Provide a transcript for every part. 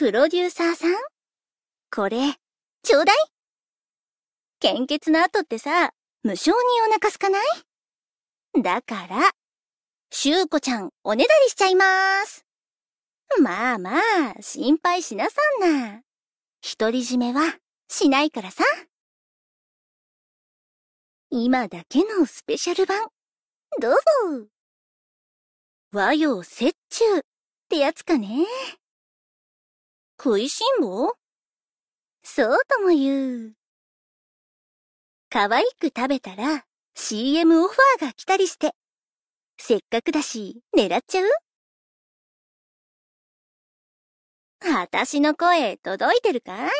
プロデューサーさんこれ、ちょうだい献血の後ってさ、無性にお腹すかないだから、しゅうこちゃん、おねだりしちゃいまーす。まあまあ、心配しなさんな。独り占めは、しないからさ。今だけのスペシャル版、どうぞ。和洋折衷ってやつかね。食いしん坊そうとも言う。可愛く食べたら CM オファーが来たりして。せっかくだし、狙っちゃう私の声届いてるかい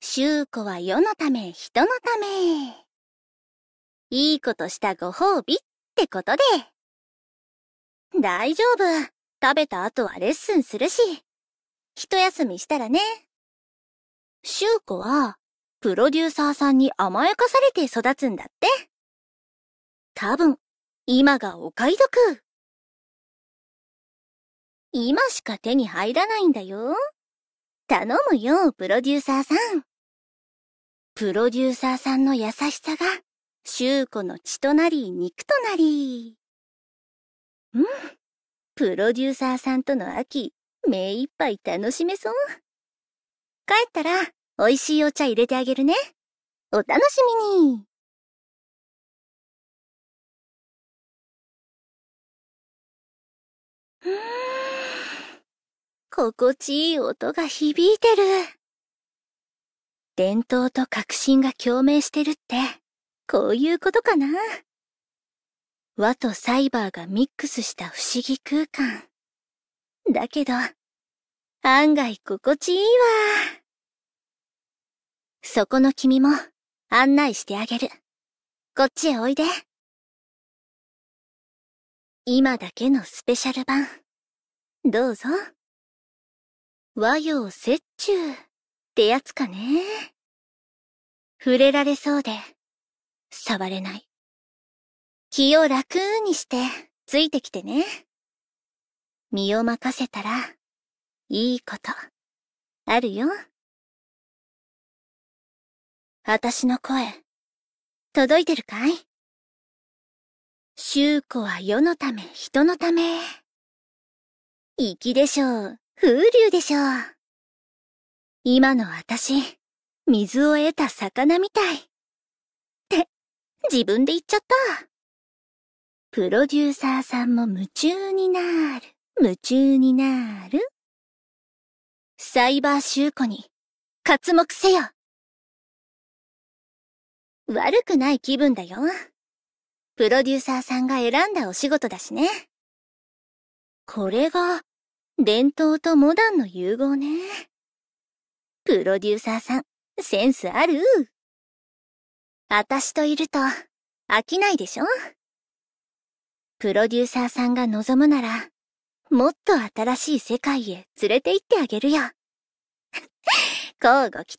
修子は世のため人のため。いいことしたご褒美ってことで。大丈夫。食べた後はレッスンするし。一休みしたらね。シューコは、プロデューサーさんに甘やかされて育つんだって。多分、今がお買い得。今しか手に入らないんだよ。頼むよ、プロデューサーさん。プロデューサーさんの優しさが、シューコの血となり、肉となり。うん。プロデューサーさんとの秋、目いっぱい楽しめそう。帰ったら、美味しいお茶入れてあげるね。お楽しみに。うーん心地いい音が響いてる。伝統と革新が共鳴してるって、こういうことかな。和とサイバーがミックスした不思議空間。だけど、案外心地いいわ。そこの君も案内してあげる。こっちへおいで。今だけのスペシャル版。どうぞ。和洋折衷ってやつかね。触れられそうで、触れない。気を楽にしてついてきてね。身を任せたら、いいこと、あるよ。私の声、届いてるかい修子は世のため人のため。きでしょう、風流でしょう。今の私、水を得た魚みたい。って、自分で言っちゃった。プロデューサーさんも夢中になる。夢中になるサイバー集庫に活目せよ悪くない気分だよ。プロデューサーさんが選んだお仕事だしね。これが、伝統とモダンの融合ね。プロデューサーさん、センスあるあたしといると、飽きないでしょプロデューサーさんが望むなら、もっと新しい世界へ連れて行ってあげるよ。うご期待。